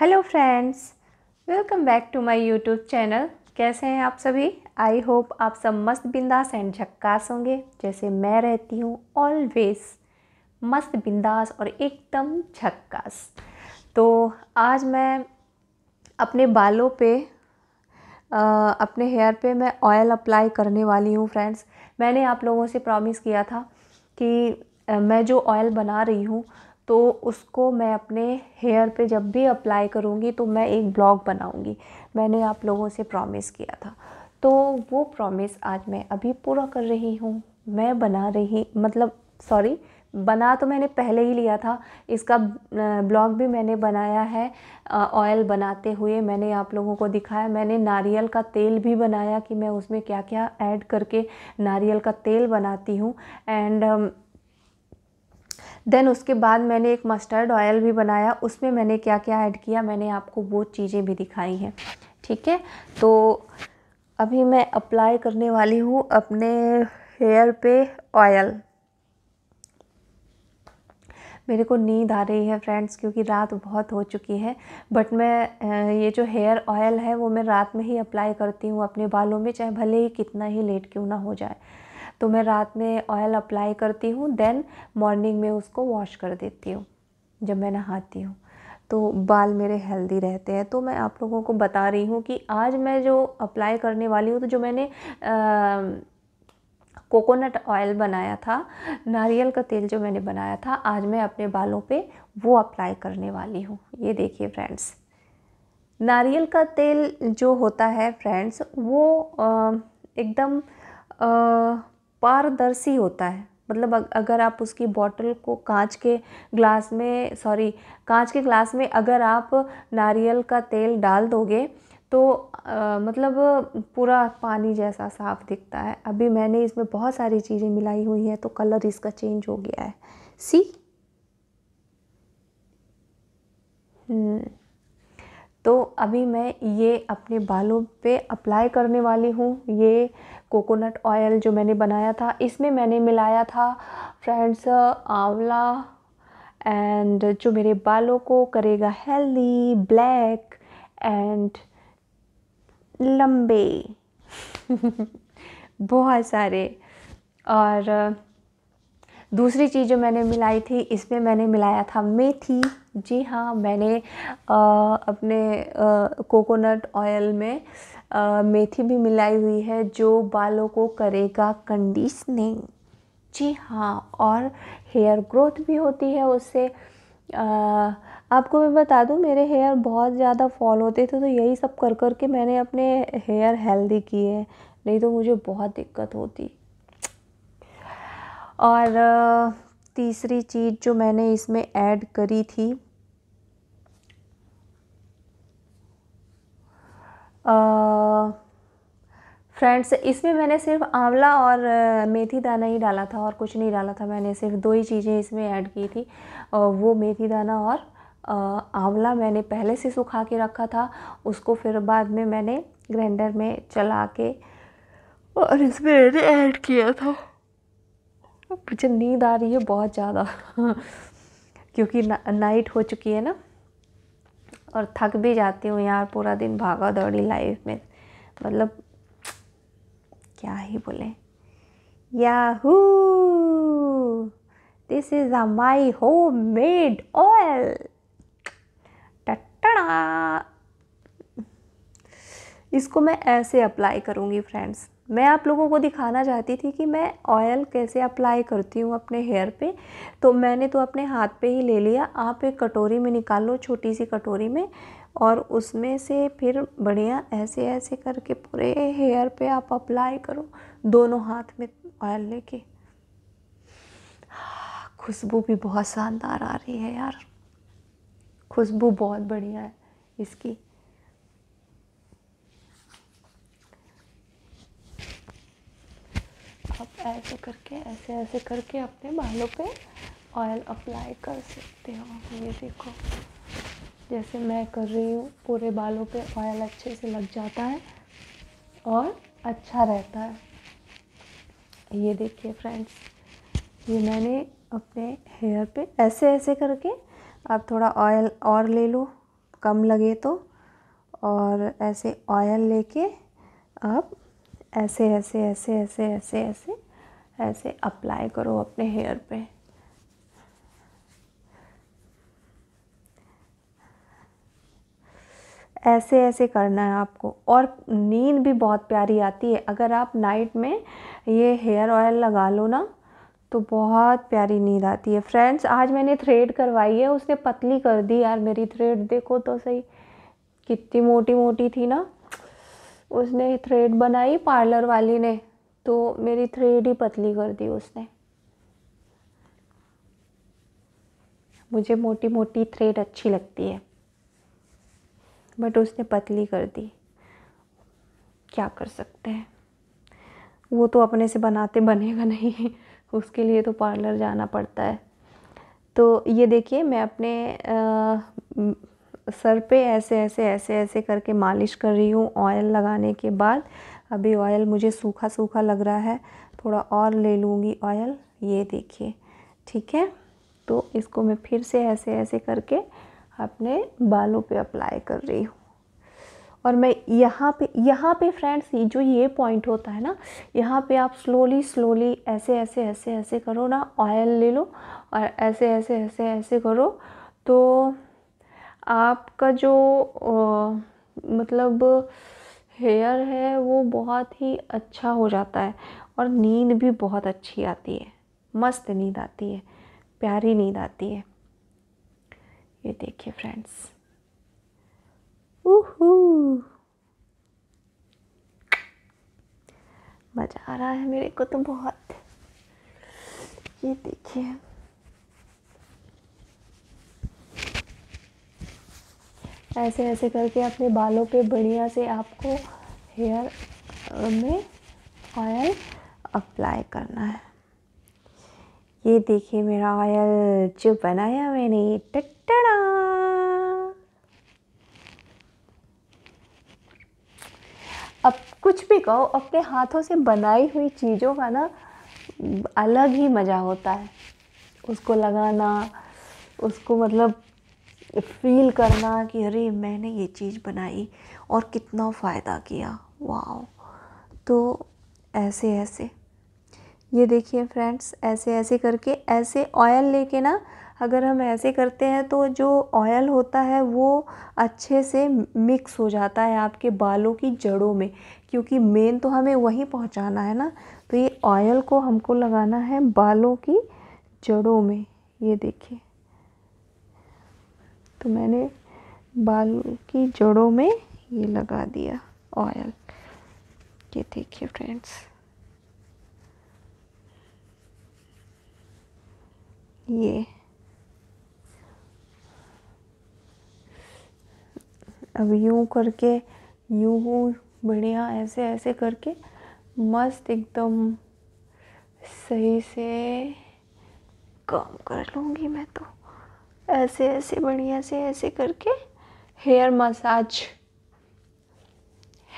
hello friends welcome back to my YouTube channel कैसे हैं आप सभी आई होप आप सब मस्त बिंदास एंड झक्कास होंगे जैसे मैं रहती हूँ ऑलवेज मस्त बिंदास और एकदम झक्कास तो आज मैं अपने बालों पे आ, अपने हेयर पे मैं ऑयल अप्लाई करने वाली हूँ फ्रेंड्स मैंने आप लोगों से प्रॉमिस किया था कि मैं जो ऑयल बना रही हूँ तो उसको मैं अपने हेयर पे जब भी अप्लाई करूँगी तो मैं एक ब्लॉग बनाऊँगी मैंने आप लोगों से प्रॉमिस किया था तो वो प्रॉमिस आज मैं अभी पूरा कर रही हूँ मैं बना रही मतलब सॉरी बना तो मैंने पहले ही लिया था इसका ब्लॉग भी मैंने बनाया है ऑयल बनाते हुए मैंने आप लोगों को दिखाया मैंने नारियल का तेल भी बनाया कि मैं उसमें क्या क्या ऐड करके नारियल का तेल बनाती हूँ एंड देन उसके बाद मैंने एक मस्टर्ड ऑयल भी बनाया उसमें मैंने क्या क्या ऐड किया मैंने आपको वो चीज़ें भी दिखाई हैं ठीक है तो अभी मैं अप्लाई करने वाली हूँ अपने हेयर पे ऑयल मेरे को नींद आ रही है फ्रेंड्स क्योंकि रात बहुत हो चुकी है बट मैं ये जो हेयर ऑयल है वो मैं रात में ही अप्लाई करती हूँ अपने बालों में चाहे भले ही कितना ही लेट क्यों ना हो जाए तो मैं रात में ऑयल अप्लाई करती हूँ देन मॉर्निंग में उसको वॉश कर देती हूँ जब मैं नहाती हूँ तो बाल मेरे हेल्दी रहते हैं तो मैं आप लोगों को बता रही हूँ कि आज मैं जो अप्लाई करने वाली हूँ तो जो मैंने कोकोनट ऑयल बनाया था नारियल का तेल जो मैंने बनाया था आज मैं अपने बालों पे वो अप्लाई करने वाली हूँ ये देखिए फ्रेंड्स नारियल का तेल जो होता है फ्रेंड्स वो एकदम पारदर्शी होता है मतलब अगर आप उसकी बॉटल को कांच के ग्लास में सॉरी कांच के ग्लास में अगर आप नारियल का तेल डाल दोगे तो आ, मतलब पूरा पानी जैसा साफ दिखता है अभी मैंने इसमें बहुत सारी चीज़ें मिलाई हुई हैं तो कलर इसका चेंज हो गया है सी तो अभी मैं ये अपने बालों पे अप्लाई करने वाली हूँ ये कोकोनट ऑयल जो मैंने बनाया था इसमें मैंने मिलाया था फ्रेंड्स आंवला एंड जो मेरे बालों को करेगा हेल्दी ब्लैक एंड लंबे बहुत सारे और दूसरी चीज़ जो मैंने मिलाई थी इसमें मैंने मिलाया था मेथी जी हाँ मैंने आ, अपने कोकोनट ऑयल में आ, मेथी भी मिलाई हुई है जो बालों को करेगा कंडीशनिंग जी हाँ और हेयर ग्रोथ भी होती है उससे आपको मैं बता दूँ मेरे हेयर बहुत ज़्यादा फॉल होते थे तो यही सब कर कर के मैंने अपने हेयर हेल्दी किए नहीं तो मुझे बहुत दिक्कत होती और तीसरी चीज़ जो मैंने इसमें ऐड करी थी फ्रेंड्स इसमें मैंने सिर्फ आंवला और मेथी दाना ही डाला था और कुछ नहीं डाला था मैंने सिर्फ दो ही चीज़ें इसमें ऐड की थी वो मेथी दाना और आंवला मैंने पहले से सुखा के रखा था उसको फिर बाद में मैंने ग्राइंडर में चला के और इसमें ऐड किया था मुझे नींद आ रही है बहुत ज़्यादा क्योंकि ना, नाइट हो चुकी है ना और थक भी जाती हूँ यार पूरा दिन भागा दौड़ी लाइफ में मतलब क्या ही बोले yahoo this is a my homemade oil टट्टा इसको मैं ऐसे अप्लाई करूँगी फ्रेंड्स मैं आप लोगों को दिखाना चाहती थी कि मैं ऑयल कैसे अप्लाई करती हूँ अपने हेयर पे तो मैंने तो अपने हाथ पे ही ले लिया आप एक कटोरी में निकाल लो छोटी सी कटोरी में और उसमें से फिर बढ़िया ऐसे ऐसे करके पूरे हेयर पे आप अप्लाई करो दोनों हाथ में ऑयल लेके खुशबू भी बहुत शानदार आ रही है यार खुशबू बहुत बढ़िया है इसकी ऐसे करके ऐसे ऐसे करके अपने बालों पे ऑयल अप्लाई कर सकते हो ये देखो जैसे मैं कर रही हूँ पूरे बालों पे ऑयल अच्छे से लग जाता है और अच्छा रहता है ये देखिए फ्रेंड्स ये मैंने अपने हेयर पे ऐसे ऐसे करके आप थोड़ा ऑयल और ले लो कम लगे तो और ऐसे ऑयल लेके आप ऐसे ऐसे ऐसे ऐसे ऐसे ऐसे ऐसे अप्लाई करो अपने हेयर पे ऐसे ऐसे करना है आपको और नींद भी बहुत प्यारी आती है अगर आप नाइट में ये हेयर ऑयल लगा लो ना तो बहुत प्यारी नींद आती है फ्रेंड्स आज मैंने थ्रेड करवाई है उसने पतली कर दी यार मेरी थ्रेड देखो तो सही कितनी मोटी मोटी थी ना उसने थ्रेड बनाई पार्लर वाली ने तो मेरी थ्रेड ही पतली कर दी उसने मुझे मोटी मोटी थ्रेड अच्छी लगती है बट उसने पतली कर दी क्या कर सकते हैं वो तो अपने से बनाते बनेगा नहीं उसके लिए तो पार्लर जाना पड़ता है तो ये देखिए मैं अपने आ, सर पे ऐसे ऐसे ऐसे ऐसे करके मालिश कर रही हूँ ऑयल लगाने के बाद अभी ऑयल मुझे सूखा सूखा लग रहा है थोड़ा और ले लूँगी ऑयल ये देखिए ठीक है तो इसको मैं फिर से ऐसे ऐसे करके अपने बालों पे अप्लाई कर रही हूँ और मैं यहाँ पे यहाँ पे फ्रेंड्स ये जो ये पॉइंट होता है ना यहाँ पे आप स्लोली स्लोली ऐसे ऐसे ऐसे ऐसे करो ना ऑयल ले लो और ऐसे ऐसे ऐसे ऐसे करो तो आपका जो आ, मतलब हेयर है वो बहुत ही अच्छा हो जाता है और नींद भी बहुत अच्छी आती है मस्त नींद आती है प्यारी नींद आती है ये देखिए फ्रेंड्स ओहू मज़ा आ रहा है मेरे को तो बहुत ये देखिए ऐसे ऐसे करके अपने बालों पे बढ़िया से आपको हेयर में ऑयल अप्लाई करना है ये देखिए मेरा ऑयल जो बनाया मैंने टटड़ा अब कुछ भी कहो अपने हाथों से बनाई हुई चीज़ों का ना अलग ही मज़ा होता है उसको लगाना उसको मतलब फील करना कि अरे मैंने ये चीज़ बनाई और कितना फ़ायदा किया वाह तो ऐसे ऐसे ये देखिए फ्रेंड्स ऐसे ऐसे करके ऐसे ऑयल लेके ना अगर हम ऐसे करते हैं तो जो ऑयल होता है वो अच्छे से मिक्स हो जाता है आपके बालों की जड़ों में क्योंकि मेन तो हमें वहीं पहुंचाना है ना तो ये ऑयल को हमको लगाना है बालों की जड़ों में ये देखिए तो मैंने बाल की जड़ों में ये लगा दिया ऑयल ये देखिए फ्रेंड्स ये अब यूं करके यूं बढ़िया ऐसे ऐसे करके मस्त एकदम सही से काम कर लूँगी मैं तो ऐसे ऐसे बढ़िया से ऐसे करके hair massage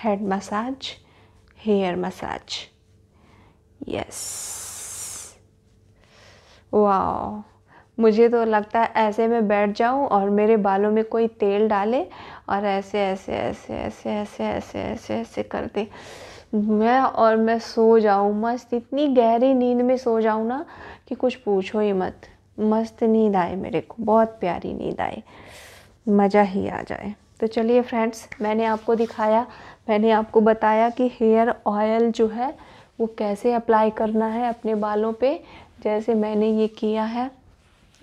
head massage hair massage yes wow मुझे तो लगता है ऐसे में बैठ जाऊं और मेरे बालों में कोई तेल डाले और ऐसे ऐसे ऐसे ऐसे ऐसे ऐसे ऐसे ऐसे कर दे मैं और मैं सो जाऊं मस्त इतनी गहरी नींद में सो जाऊं ना कि कुछ पूछो ही मत मस्त नींद आए मेरे को बहुत प्यारी नींद आए मज़ा ही आ जाए तो चलिए फ्रेंड्स मैंने आपको दिखाया मैंने आपको बताया कि हेयर ऑयल जो है वो कैसे अप्लाई करना है अपने बालों पे जैसे मैंने ये किया है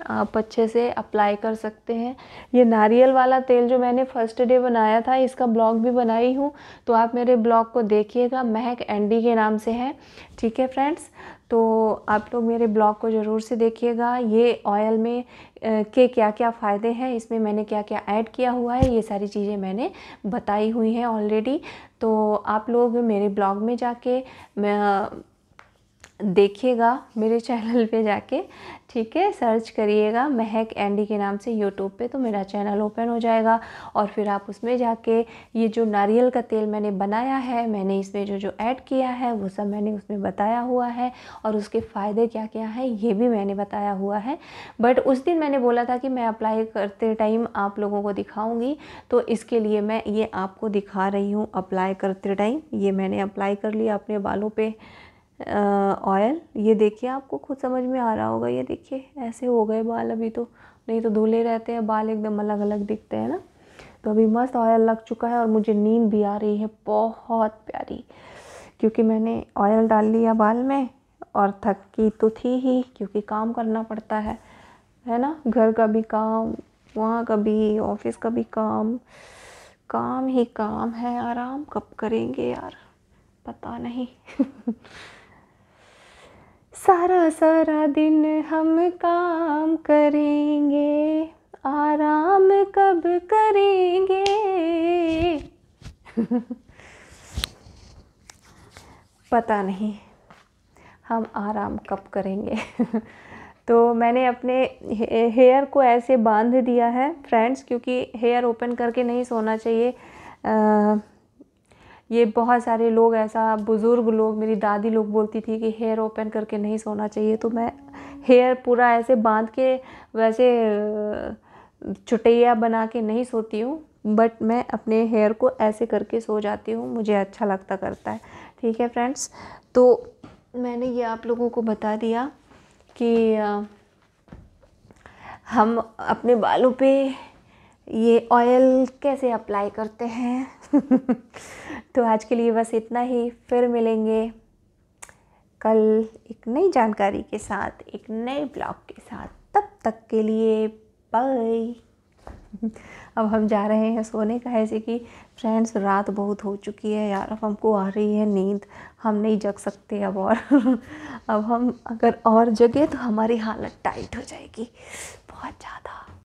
आप अच्छे से अप्लाई कर सकते हैं ये नारियल वाला तेल जो मैंने फर्स्ट डे बनाया था इसका ब्लॉग भी बनाई हूँ तो आप मेरे ब्लॉग को देखिएगा महक एंडी के नाम से है ठीक है फ्रेंड्स तो आप लोग मेरे ब्लॉग को ज़रूर से देखिएगा ये ऑयल में के क्या क्या फ़ायदे हैं इसमें मैंने क्या क्या ऐड किया हुआ है ये सारी चीज़ें मैंने बताई हुई हैं ऑलरेडी तो आप लोग मेरे ब्लॉग में जाके देखिएगा मेरे चैनल पे जाके ठीक है सर्च करिएगा महक एंडी के नाम से यूट्यूब पे तो मेरा चैनल ओपन हो जाएगा और फिर आप उसमें जाके ये जो नारियल का तेल मैंने बनाया है मैंने इसमें जो जो ऐड किया है वो सब मैंने उसमें बताया हुआ है और उसके फ़ायदे क्या क्या है ये भी मैंने बताया हुआ है बट उस दिन मैंने बोला था कि मैं अप्लाई करते टाइम आप लोगों को दिखाऊँगी तो इसके लिए मैं ये आपको दिखा रही हूँ अप्लाई करते टाइम ये मैंने अप्लाई कर लिया अपने बालों पर ऑयल ये देखिए आपको खुद समझ में आ रहा होगा ये देखिए ऐसे हो गए बाल अभी तो नहीं तो धुले रहते हैं बाल एकदम अलग अलग दिखते हैं ना तो अभी मस्त ऑयल लग चुका है और मुझे नींद भी आ रही है बहुत प्यारी क्योंकि मैंने ऑयल डाल लिया बाल में और थकी तो थी ही क्योंकि काम करना पड़ता है है ना घर का भी काम वहाँ का भी ऑफिस का भी काम काम ही काम है आराम कब करेंगे यार पता नहीं सारा सारा दिन हम काम करेंगे आराम कब करेंगे पता नहीं हम आराम कब करेंगे तो मैंने अपने हेयर को ऐसे बांध दिया है फ्रेंड्स क्योंकि हेयर ओपन करके नहीं सोना चाहिए आ, ये बहुत सारे लोग ऐसा बुज़ुर्ग लोग मेरी दादी लोग बोलती थी कि हेयर ओपन करके नहीं सोना चाहिए तो मैं हेयर पूरा ऐसे बांध के वैसे चुटैया बना के नहीं सोती हूँ बट मैं अपने हेयर को ऐसे करके सो जाती हूँ मुझे अच्छा लगता करता है ठीक है फ्रेंड्स तो मैंने ये आप लोगों को बता दिया कि हम अपने बालों पे ये ऑयल कैसे अप्लाई करते हैं तो आज के लिए बस इतना ही फिर मिलेंगे कल एक नई जानकारी के साथ एक नए ब्लॉग के साथ तब तक के लिए बाय अब हम जा रहे हैं सोने का ऐसे कि फ्रेंड्स रात बहुत हो चुकी है यार अब हमको आ रही है नींद हम नहीं जग सकते अब और अब हम अगर और जगे तो हमारी हालत टाइट हो जाएगी बहुत ज़्यादा